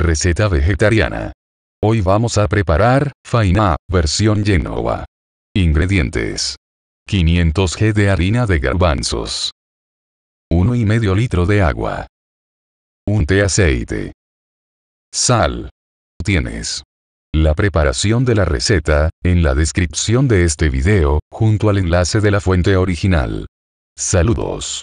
Receta vegetariana. Hoy vamos a preparar, faina, versión Genova. Ingredientes. 500 g de harina de garbanzos. 1 y medio litro de agua. Un té aceite. Sal. Tienes. La preparación de la receta, en la descripción de este video, junto al enlace de la fuente original. Saludos.